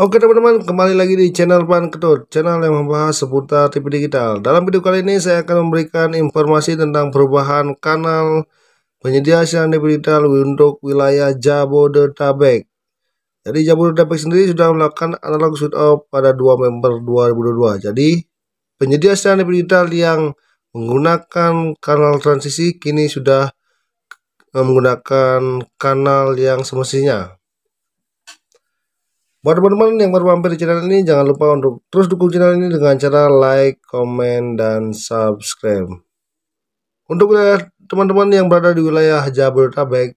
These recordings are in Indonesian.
Oke teman-teman, kembali lagi di channel Pan Ketut, channel yang membahas seputar TV digital. Dalam video kali ini saya akan memberikan informasi tentang perubahan kanal penyedia siaran TV digital untuk wilayah Jabodetabek. Jadi Jabodetabek sendiri sudah melakukan analog switch off pada 2 member 2022. Jadi penyedia siaran TV digital yang menggunakan kanal transisi kini sudah menggunakan kanal yang semestinya Buat teman-teman yang baru mampir di channel ini, jangan lupa untuk terus dukung channel ini dengan cara like, comment, dan subscribe. Untuk teman-teman yang berada di wilayah Jabodetabek,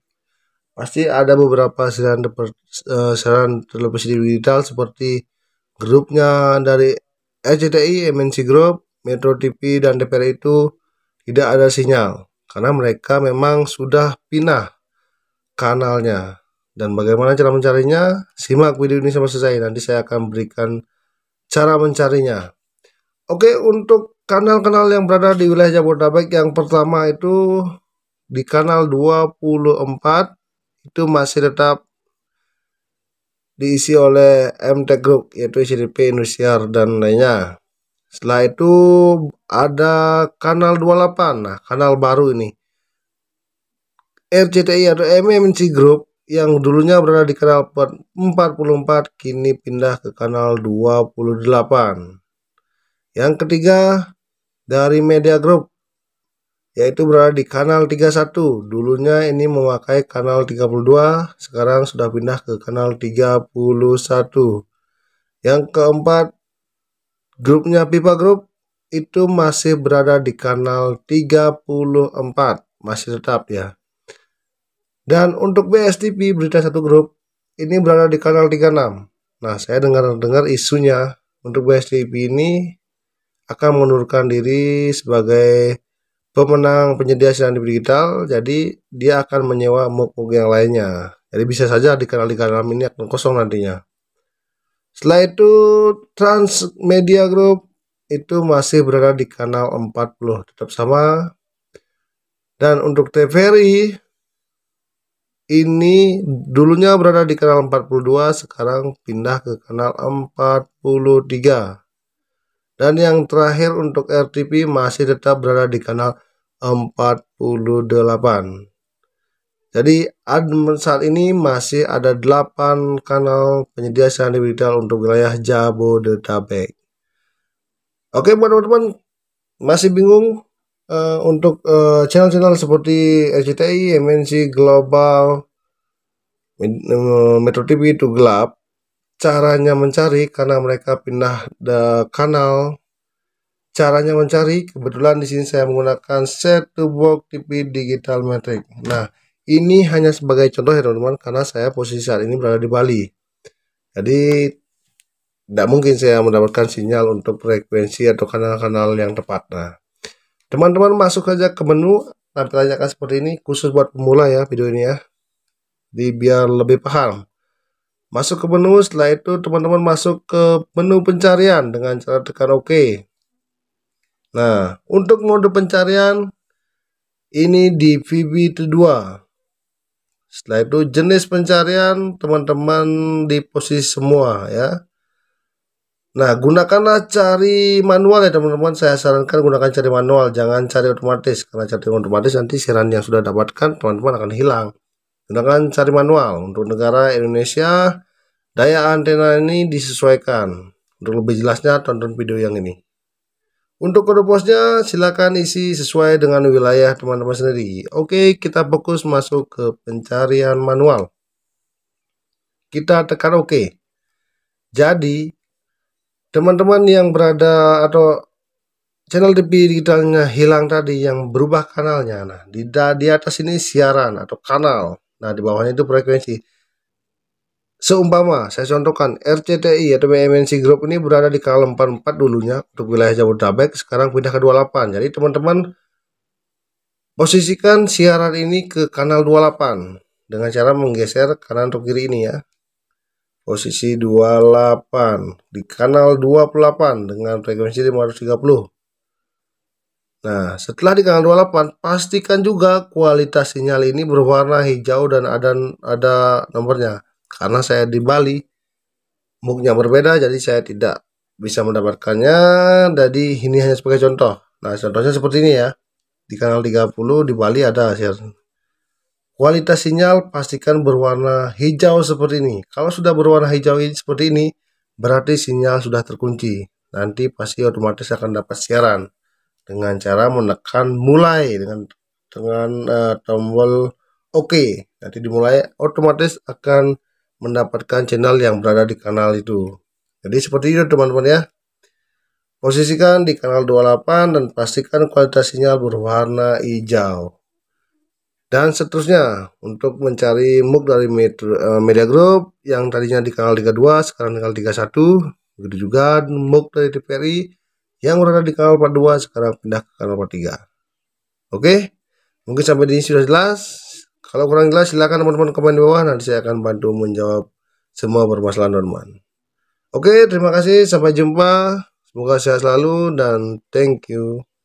pasti ada beberapa siaran, eh, siaran televisi digital seperti grupnya dari SCTI, MNC Group, Metro TV, dan DPR itu tidak ada sinyal. Karena mereka memang sudah pindah kanalnya. Dan bagaimana cara mencarinya? Simak video ini sampai selesai. Nanti saya akan berikan cara mencarinya. Oke, untuk kanal-kanal yang berada di wilayah Jabodetabek yang pertama itu di kanal 24 itu masih tetap diisi oleh MT Group yaitu CDP Indosiar dan lainnya. Setelah itu ada kanal 28, nah kanal baru ini. RCTI atau MMC Group yang dulunya berada di kanal 44 kini pindah ke kanal 28. Yang ketiga dari Media Group yaitu berada di kanal 31. Dulunya ini memakai kanal 32, sekarang sudah pindah ke kanal 31. Yang keempat grupnya Pipa Group itu masih berada di kanal 34, masih tetap ya. Dan untuk BSTP berita satu grup ini berada di kanal 36. Nah, saya dengar-dengar isunya untuk BSTP ini akan mengundurkan diri sebagai pemenang penyedia siaran digital, jadi dia akan menyewa mukmuk yang lainnya. Jadi bisa saja di kanal di kanal ini akan kosong nantinya. Setelah itu Transmedia Group itu masih berada di kanal 40 tetap sama. Dan untuk TVRI ini dulunya berada di kanal 42 sekarang pindah ke kanal 43 dan yang terakhir untuk RTP masih tetap berada di kanal 48 jadi admin saat ini masih ada 8 kanal penyedia siaran digital untuk wilayah Jabodetabek. Oke buat teman-teman masih bingung uh, untuk eh, channel-channel uh, seperti RCTI, MNC Global, eh, Metro TV itu gelap. Caranya mencari karena mereka pindah the kanal. Caranya mencari kebetulan di sini saya menggunakan set to box TV digital metric. Nah, ini hanya sebagai contoh ya teman-teman karena saya posisi saat ini berada di Bali. Jadi tidak mungkin saya mendapatkan sinyal untuk frekuensi atau kanal-kanal yang tepat. Nah, Teman-teman masuk saja ke menu, tanyakan seperti ini, khusus buat pemula ya video ini ya. Di biar lebih paham. Masuk ke menu, setelah itu teman-teman masuk ke menu pencarian dengan cara tekan OK. Nah, untuk mode pencarian, ini di VB2. Setelah itu jenis pencarian teman-teman di posisi semua ya. Nah, gunakanlah cari manual ya teman-teman. Saya sarankan gunakan cari manual, jangan cari otomatis karena cari otomatis nanti siaran yang sudah dapatkan teman-teman akan hilang. Gunakan cari manual untuk negara Indonesia. Daya antena ini disesuaikan. Untuk lebih jelasnya tonton video yang ini. Untuk kode posnya silakan isi sesuai dengan wilayah teman-teman sendiri. Oke, kita fokus masuk ke pencarian manual. Kita tekan oke. Jadi, teman-teman yang berada atau channel TV digitalnya hilang tadi yang berubah kanalnya. Nah, di di atas ini siaran atau kanal. Nah, di bawahnya itu frekuensi. Seumpama saya contohkan RCTI atau MNC Group ini berada di kanal 44 dulunya untuk wilayah Jabodetabek, sekarang pindah ke 28. Jadi teman-teman posisikan siaran ini ke kanal 28 dengan cara menggeser kanan atau kiri ini ya posisi 28 di kanal 28 dengan frekuensi 530. Nah, setelah di kanal 28 pastikan juga kualitas sinyal ini berwarna hijau dan ada ada nomornya. Karena saya di Bali muknya berbeda jadi saya tidak bisa mendapatkannya. Jadi ini hanya sebagai contoh. Nah, contohnya seperti ini ya. Di kanal 30 di Bali ada hasil Kualitas sinyal pastikan berwarna hijau seperti ini. Kalau sudah berwarna hijau ini seperti ini, berarti sinyal sudah terkunci. Nanti pasti otomatis akan dapat siaran dengan cara menekan mulai dengan dengan uh, tombol OK. Nanti dimulai otomatis akan mendapatkan channel yang berada di kanal itu. Jadi seperti itu teman-teman ya. Posisikan di kanal 28 dan pastikan kualitas sinyal berwarna hijau dan seterusnya untuk mencari MOOC dari eh, Media Group yang tadinya di kanal 32 sekarang di kanal 31 begitu juga MOOC dari TVRI yang berada di kanal 42 sekarang pindah ke kanal 43 oke mungkin sampai di sini sudah jelas kalau kurang jelas silahkan teman-teman komen di bawah nanti saya akan bantu menjawab semua permasalahan teman oke terima kasih sampai jumpa semoga sehat selalu dan thank you